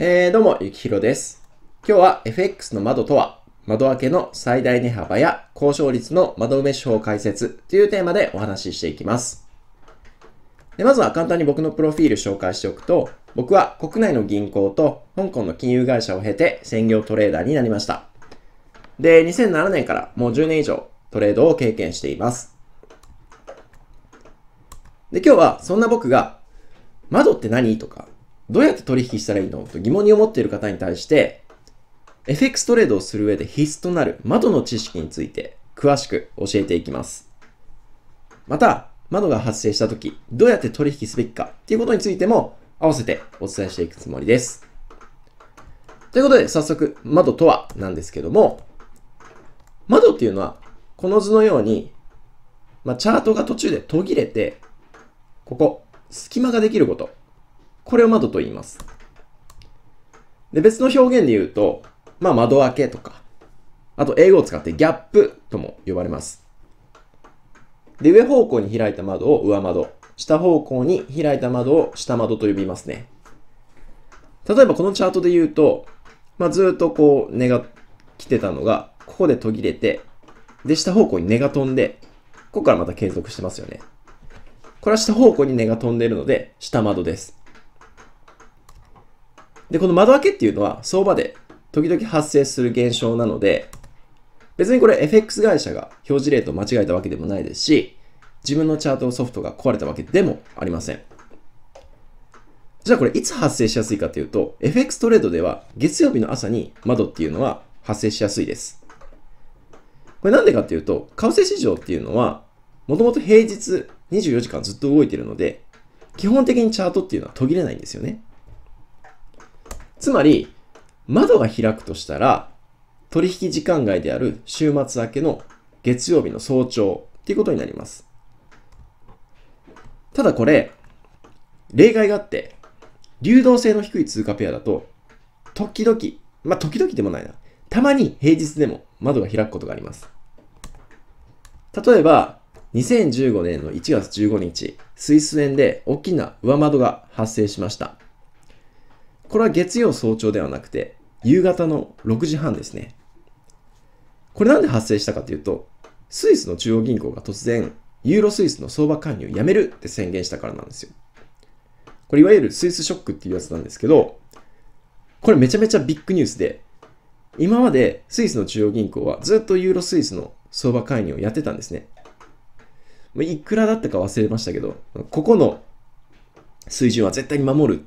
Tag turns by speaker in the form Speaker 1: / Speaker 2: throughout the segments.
Speaker 1: えー、どうも、ゆきひろです。今日は FX の窓とは、窓開けの最大値幅や交渉率の窓埋め手法解説というテーマでお話ししていきます。でまずは簡単に僕のプロフィール紹介しておくと、僕は国内の銀行と香港の金融会社を経て専業トレーダーになりました。で、2007年からもう10年以上トレードを経験しています。で、今日はそんな僕が、窓って何とか、どうやって取引したらいいのと疑問に思っている方に対して、FX トレードをする上で必須となる窓の知識について詳しく教えていきます。また、窓が発生した時、どうやって取引すべきかっていうことについても合わせてお伝えしていくつもりです。ということで、早速、窓とはなんですけども、窓っていうのは、この図のように、まあ、チャートが途中で途切れて、ここ、隙間ができること。これを窓と言います。で、別の表現で言うと、まあ、窓開けとか、あと英語を使ってギャップとも呼ばれます。で、上方向に開いた窓を上窓、下方向に開いた窓を下窓と呼びますね。例えばこのチャートで言うと、まあ、ずっとこう根が来てたのが、ここで途切れて、で、下方向に根が飛んで、ここからまた継続してますよね。これは下方向に根が飛んでいるので、下窓です。で、この窓開けっていうのは相場で時々発生する現象なので、別にこれ FX 会社が表示レートを間違えたわけでもないですし、自分のチャートソフトが壊れたわけでもありません。じゃあこれいつ発生しやすいかというと、FX トレードでは月曜日の朝に窓っていうのは発生しやすいです。これなんでかっていうと、為替市場っていうのは、もともと平日24時間ずっと動いてるので、基本的にチャートっていうのは途切れないんですよね。つまり、窓が開くとしたら、取引時間外である週末明けの月曜日の早朝っていうことになります。ただこれ、例外があって、流動性の低い通貨ペアだと、時々、まあ、時々でもないな。たまに平日でも窓が開くことがあります。例えば、2015年の1月15日、スイス円で大きな上窓が発生しました。これは月曜早朝ではなくて、夕方の6時半ですね。これなんで発生したかというと、スイスの中央銀行が突然、ユーロスイスの相場介入をやめるって宣言したからなんですよ。これいわゆるスイスショックっていうやつなんですけど、これめちゃめちゃビッグニュースで、今までスイスの中央銀行はずっとユーロスイスの相場介入をやってたんですね。いくらだったか忘れましたけど、ここの水準は絶対に守る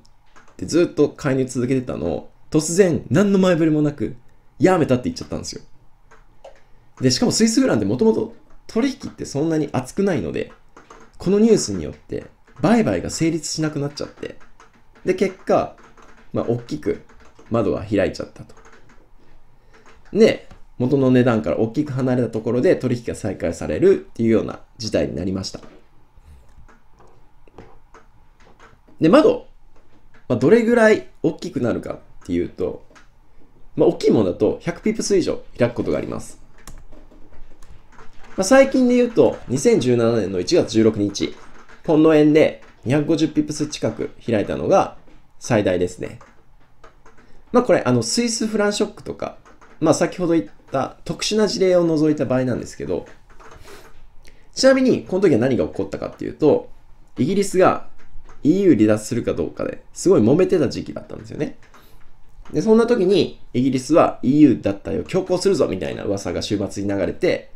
Speaker 1: ってずっと介入続けてたのを、突然、何の前触れもなく、やめたって言っちゃったんですよ。で、しかもスイスフランでもともと取引ってそんなに厚くないので、このニュースによって売買が成立しなくなっちゃって、で、結果、まあ、大きく窓は開いちゃったと。で、元の値段から大きく離れたところで取引が再開されるっていうような事態になりました。で、窓まあ、どれぐらい大きくなるかっていうと、まあ、大きいものだと100ピプス以上開くことがあります。まあ、最近で言うと、2017年の1月16日、ポンド円で250ピプス近く開いたのが最大ですね。まあこれ、あの、スイスフランショックとか、まあ先ほど言った特殊な事例を除いた場合なんですけど、ちなみに、この時は何が起こったかっていうと、イギリスが EU 離脱するかどうかですごい揉めてた時期だったんですよね。で、そんな時にイギリスは EU 脱退を強行するぞみたいな噂が週末に流れて、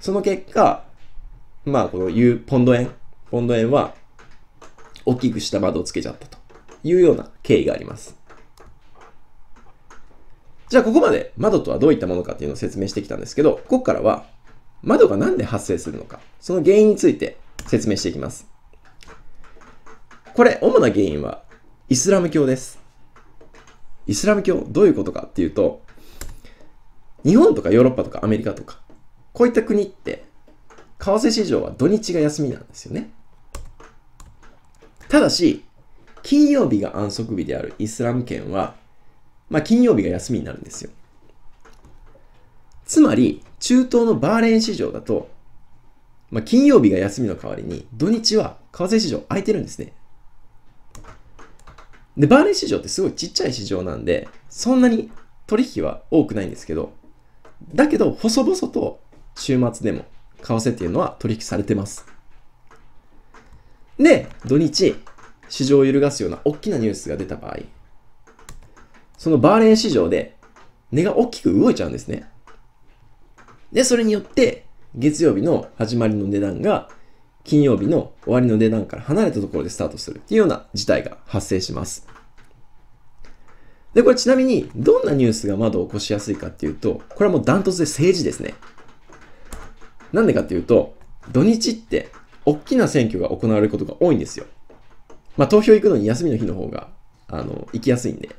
Speaker 1: その結果、まあこの U、ポンド円、ポンド円は大きく下窓をつけちゃったというような経緯があります。じゃあここまで窓とはどういったものかっていうのを説明してきたんですけど、ここからは窓が何で発生するのか、その原因について説明していきます。これ、主な原因は、イスラム教です。イスラム教、どういうことかっていうと、日本とかヨーロッパとかアメリカとか、こういった国って、為替市場は土日が休みなんですよね。ただし、金曜日が安息日であるイスラム圏は、まあ、金曜日が休みになるんですよ。つまり、中東のバーレーン市場だと、まあ、金曜日が休みの代わりに、土日は為替市場空いてるんですね。で、バーレン市場ってすごいちっちゃい市場なんで、そんなに取引は多くないんですけど、だけど、細々と週末でも為替っていうのは取引されてます。で、土日、市場を揺るがすような大きなニュースが出た場合、そのバーレン市場で値が大きく動いちゃうんですね。で、それによって、月曜日の始まりの値段が金曜日の終わりの値段から離れたところでスタートするっていうような事態が発生します。で、これちなみに、どんなニュースが窓を起こしやすいかっていうと、これはもうダントツで政治ですね。なんでかっていうと、土日って、大きな選挙が行われることが多いんですよ。まあ、投票行くのに休みの日の方が、あの、行きやすいんで。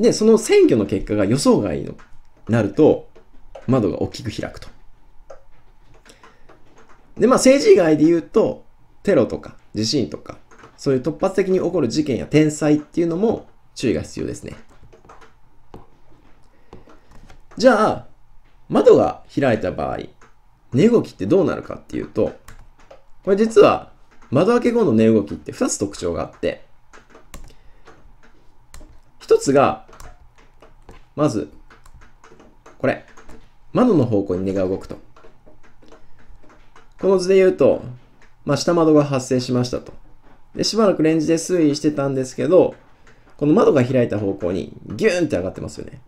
Speaker 1: で、その選挙の結果が予想外のなると、窓が大きく開くとで、まあ政治以外で言うと、テロとか地震とか、そういう突発的に起こる事件や天災っていうのも注意が必要ですね。じゃあ、窓が開いた場合、値動きってどうなるかっていうと、これ実は窓開け後の値動きって2つ特徴があって、1つが、まず、これ、窓の方向に値が動くと。この図で言うと、まあ、下窓が発生しましたと。で、しばらくレンジで推移してたんですけど、この窓が開いた方向にギューンって上がってますよね。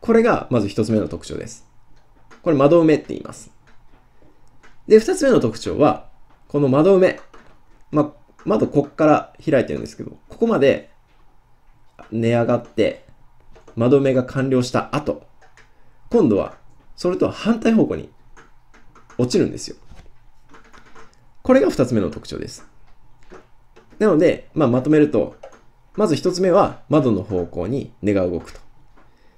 Speaker 1: これがまず1つ目の特徴です。これ窓埋めって言います。で、2つ目の特徴は、この窓埋め。まあ、窓こっから開いてるんですけど、ここまで値上がって、窓埋めが完了した後、今度はそれとは反対方向に落ちるんですよ。これが2つ目の特徴です。なので、まあ、まとめると、まず1つ目は窓の方向に根が動くと。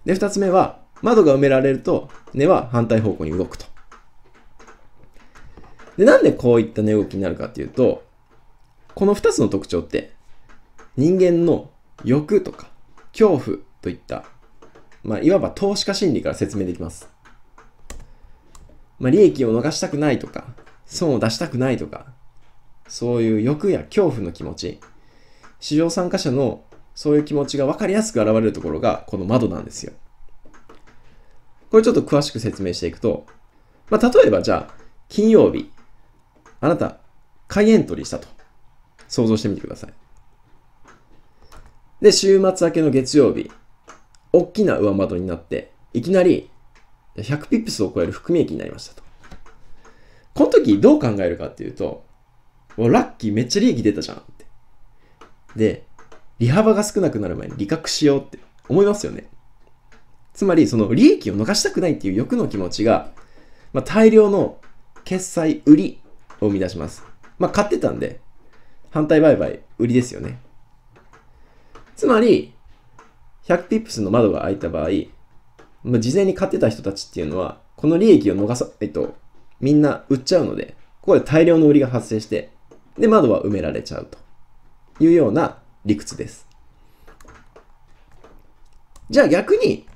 Speaker 1: で、2つ目は窓が埋められると根は反対方向に動くと。で、なんでこういった根動きになるかっていうと、この2つの特徴って人間の欲とか恐怖といった、まあ、いわば投資家心理から説明できます。まあ、利益を逃したくないとか、損を出したくないとか、そういう欲や恐怖の気持ち、市場参加者のそういう気持ちが分かりやすく現れるところがこの窓なんですよ。これちょっと詳しく説明していくと、まあ、例えばじゃあ、金曜日、あなた、買いエントリーしたと。想像してみてください。で、週末明けの月曜日、大きな上窓になって、いきなり100ピップスを超える含み益になりましたと。この時どう考えるかっていうと、ラッキーめっちゃ利益出たじゃんって。で、利幅が少なくなる前に利確しようって思いますよね。つまり、その利益を逃したくないっていう欲の気持ちが、まあ、大量の決済売りを生み出します。まあ、買ってたんで、反対売買売りですよね。つまり、100ピップスの窓が開いた場合、まあ、事前に買ってた人たちっていうのは、この利益を逃さえっと、みんな売っちゃうので、ここで大量の売りが発生して、で、窓は埋められちゃうというような理屈です。じゃあ逆に、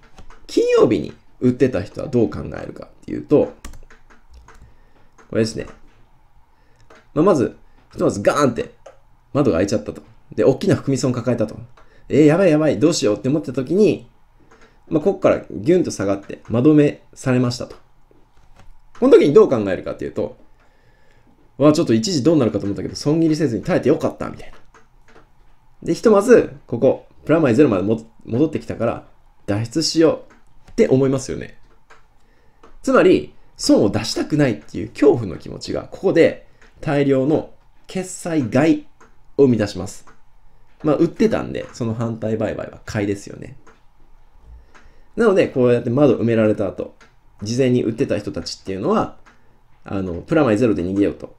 Speaker 1: 金曜日に売ってた人はどう考えるかっていうと、これですね。まあ、まず、ひとまずガーンって窓が開いちゃったと。で、大きな含み損抱えたと。えー、やばいやばい、どうしようって思った時に、まあ、ここからギュンと下がってまとめされましたと。この時にどう考えるかっていうと、わちょっと一時どうなるかと思ったけど、損切りせずに耐えてよかった、みたいな。で、ひとまず、ここ、プラマイゼロまでも戻ってきたから、脱出しようって思いますよね。つまり、損を出したくないっていう恐怖の気持ちが、ここで大量の決済買いを生み出します。まあ、売ってたんで、その反対売買は買いですよね。なので、こうやって窓埋められた後、事前に売ってた人たちっていうのは、あの、プラマイゼロで逃げようと。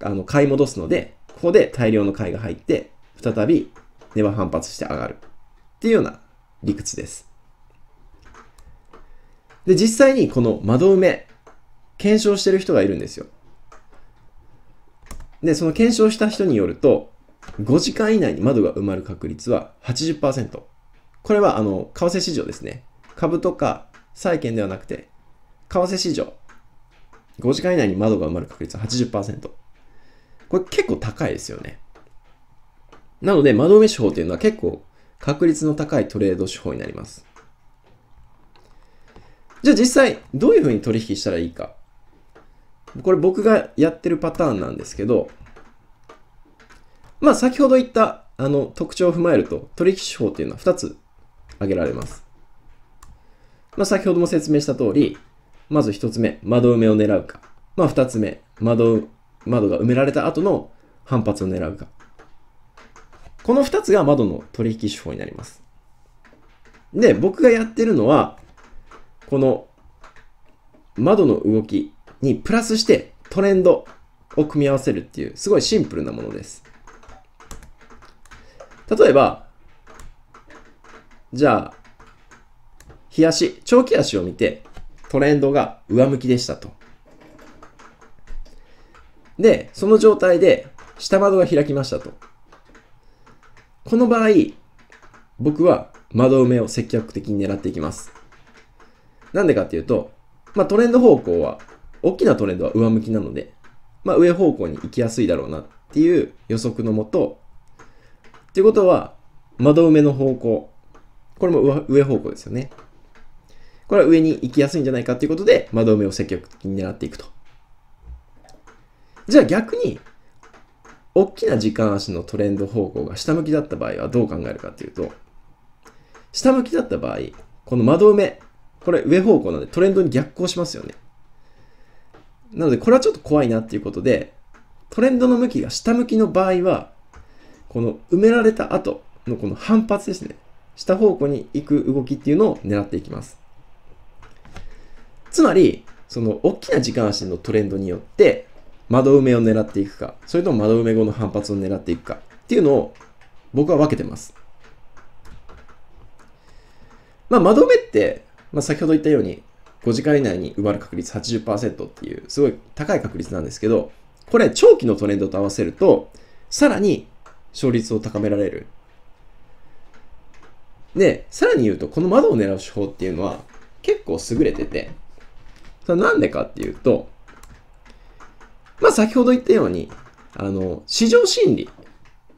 Speaker 1: あの、買い戻すので、ここで大量の買いが入って、再び値は反発して上がる。っていうような理屈です。で、実際にこの窓埋め、検証してる人がいるんですよ。で、その検証した人によると、5時間以内に窓が埋まる確率は80%。これは、あの、為替市場ですね。株とか債券ではなくて、為替市場。5時間以内に窓が埋まる確率は80%。これ結構高いですよね。なので、窓埋め手法というのは結構確率の高いトレード手法になります。じゃあ実際、どういうふうに取引したらいいか。これ僕がやってるパターンなんですけど、まあ先ほど言ったあの特徴を踏まえると、取引手法っていうのは2つ挙げられます。まあ、先ほども説明した通り、まず1つ目、窓埋めを狙うか。まあ、2つ目、窓、窓が埋められた後の反発を狙うか。この2つが窓の取引手法になります。で、僕がやってるのは、この窓の動きにプラスしてトレンドを組み合わせるっていう、すごいシンプルなものです。例えば、じゃあ、日足、長期足を見て、トレンドが上向きでしたと。で、その状態で下窓が開きましたと。この場合、僕は窓埋めを積極的に狙っていきます。なんでかっていうと、まあ、トレンド方向は、大きなトレンドは上向きなので、まあ、上方向に行きやすいだろうなっていう予測のもと、っていうことは、窓埋めの方向、これも上方向ですよね。これは上に行きやすいんじゃないかということで、窓埋めを積極的に狙っていくと。じゃあ逆に、大きな時間足のトレンド方向が下向きだった場合はどう考えるかというと、下向きだった場合、この窓埋め、これ上方向なんでトレンドに逆行しますよね。なのでこれはちょっと怖いなっていうことで、トレンドの向きが下向きの場合は、この埋められた後のこの反発ですね。下方向に行く動きっていうのを狙っていきます。つまり、その大きな時間足のトレンドによって、窓埋めを狙っていくか、それとも窓埋め後の反発を狙っていくかっていうのを僕は分けてます。まあ、窓埋めって、まあ、先ほど言ったように、5時間以内に埋まる確率80%っていう、すごい高い確率なんですけど、これ、長期のトレンドと合わせると、さらに勝率を高められるで、さらに言うと、この窓を狙う手法っていうのは結構優れてて、それなんでかっていうと、まあ先ほど言ったように、あの、市場心理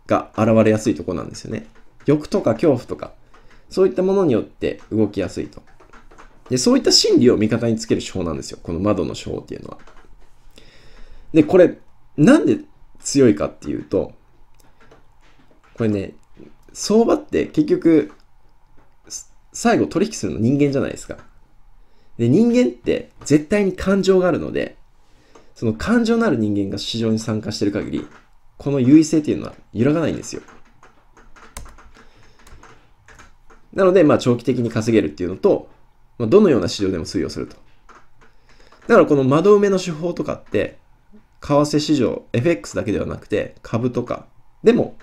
Speaker 1: が現れやすいとこなんですよね。欲とか恐怖とか、そういったものによって動きやすいと。で、そういった心理を味方につける手法なんですよ。この窓の手法っていうのは。で、これ、なんで強いかっていうと、これね、相場って結局最後取引するの人間じゃないですか。で、人間って絶対に感情があるので、その感情のある人間が市場に参加してる限り、この優位性っていうのは揺らがないんですよ。なので、まあ、長期的に稼げるっていうのと、まあ、どのような市場でも通用すると。だから、この窓埋めの手法とかって、為替市場、FX だけではなくて、株とかでも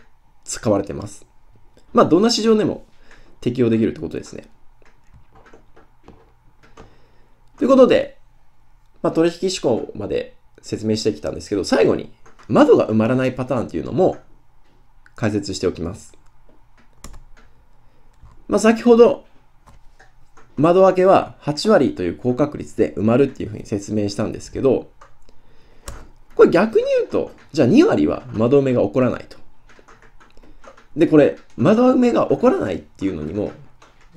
Speaker 1: 使われてます。まあ、どんな市場でも適用できるってことですね。ということで、まあ、取引思考まで説明してきたんですけど、最後に窓が埋まらないパターンっていうのも解説しておきます。まあ、先ほど窓開けは8割という高確率で埋まるっていうふうに説明したんですけど、これ逆に言うと、じゃあ2割は窓埋めが起こらないと。で、これ、窓埋めが起こらないっていうのにも、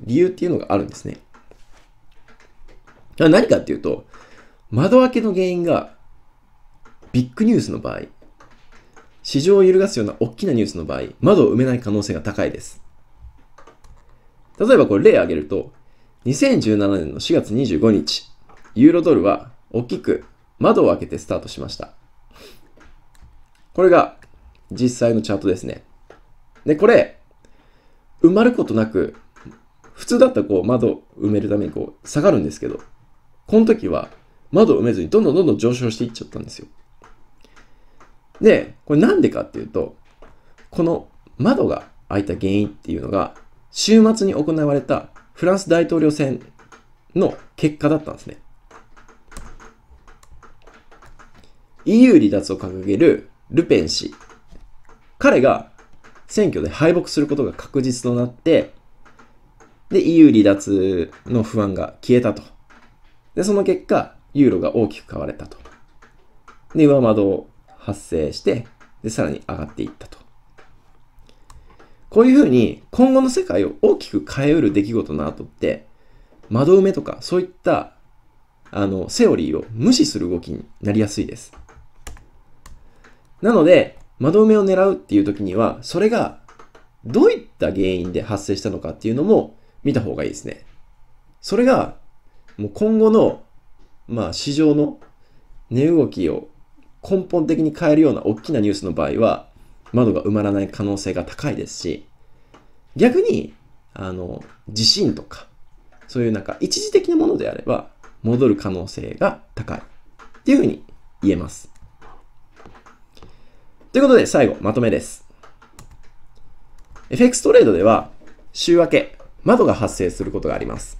Speaker 1: 理由っていうのがあるんですね。何かっていうと、窓開けの原因が、ビッグニュースの場合、市場を揺るがすような大きなニュースの場合、窓を埋めない可能性が高いです。例えばこれ例を挙げると、2017年の4月25日、ユーロドルは大きく窓を開けてスタートしました。これが実際のチャートですね。で、これ、埋まることなく、普通だったらこう窓埋めるためにこう下がるんですけど、この時は窓埋めずにどんどんどんどん上昇していっちゃったんですよ。で、これなんでかっていうと、この窓が開いた原因っていうのが、週末に行われたフランス大統領選の結果だったんですね。EU 離脱を掲げるルペン氏。彼が選挙で敗北することが確実となって、で、EU 離脱の不安が消えたと。で、その結果、ユーロが大きく買われたと。で、上窓発生して、で、さらに上がっていったと。こういうふうに、今後の世界を大きく変えうる出来事の後って、窓埋めとか、そういった、あの、セオリーを無視する動きになりやすいです。なので、窓埋めを狙うっていう時には、それがどういった原因で発生したのかっていうのも見た方がいいですね。それが、もう今後の、まあ市場の値動きを根本的に変えるような大きなニュースの場合は、窓が埋まらない可能性が高いですし、逆に、あの、地震とか、そういうなんか一時的なものであれば、戻る可能性が高いっていうふうに言えます。ということで、最後、まとめです。FX トレードでは、週明け、窓が発生することがあります。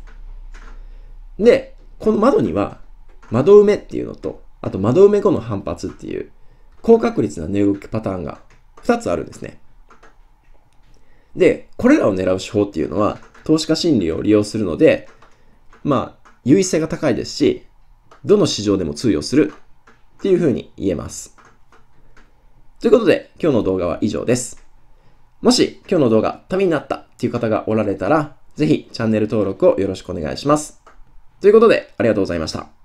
Speaker 1: で、この窓には、窓埋めっていうのと、あと窓埋め後の反発っていう、高確率な値動きパターンが2つあるんですね。で、これらを狙う手法っていうのは、投資家心理を利用するので、まあ、優位性が高いですし、どの市場でも通用するっていうふうに言えます。ということで、今日の動画は以上です。もし、今日の動画、ためになったっていう方がおられたら、ぜひチャンネル登録をよろしくお願いします。ということで、ありがとうございました。